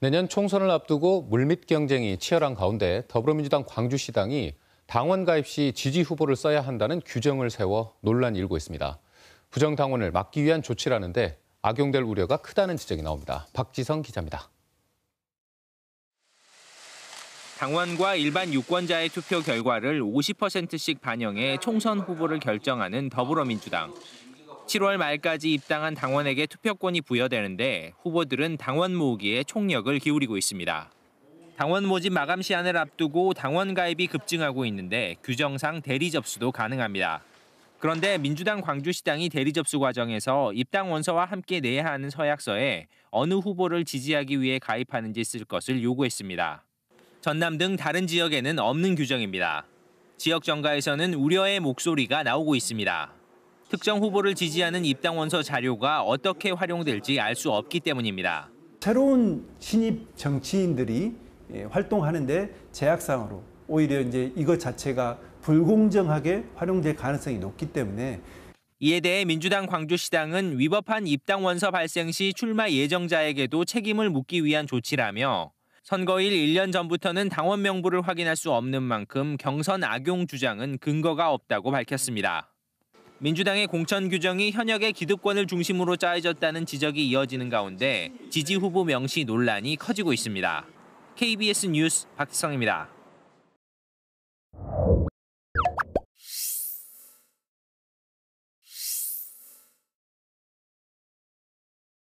내년 총선을 앞두고 물밑 경쟁이 치열한 가운데 더불어민주당 광주시당이 당원 가입 시 지지 후보를 써야 한다는 규정을 세워 논란이 일고 있습니다. 부정 당원을 막기 위한 조치라는데 악용될 우려가 크다는 지적이 나옵니다. 박지성 기자입니다. 당원과 일반 유권자의 투표 결과를 50%씩 반영해 총선 후보를 결정하는 더불어민주당. 7월 말까지 입당한 당원에게 투표권이 부여되는데 후보들은 당원 모으기에 총력을 기울이고 있습니다. 당원 모집 마감 시한을 앞두고 당원 가입이 급증하고 있는데 규정상 대리 접수도 가능합니다. 그런데 민주당 광주시당이 대리 접수 과정에서 입당 원서와 함께 내야 하는 서약서에 어느 후보를 지지하기 위해 가입하는지 쓸 것을 요구했습니다. 전남 등 다른 지역에는 없는 규정입니다. 지역 정가에서는 우려의 목소리가 나오고 있습니다. 특정 후보를 지지하는 입당 원서 자료가 어떻게 활용될지 알 수 없기 때문입니다. 새로운 신입 정치인들이 예, 활동하는데 제약상으로 오히려 이제 이것 자체가 불공정하게 활용될 가능성이 높기 때문에 이에 대해 민주당 광주시당은 위법한 입당 원서 발생 시 출마 예정자에게도 책임을 묻기 위한 조치라며 선거일 1년 전부터는 당원 명부를 확인할 수 없는 만큼 경선 악용 주장은 근거가 없다고 밝혔습니다. 민주당의 공천 규정이 현역의 기득권을 중심으로 짜여졌다는 지적이 이어지는 가운데 지지 후보 명시 논란이 커지고 있습니다. KBS 뉴스 박지성입니다.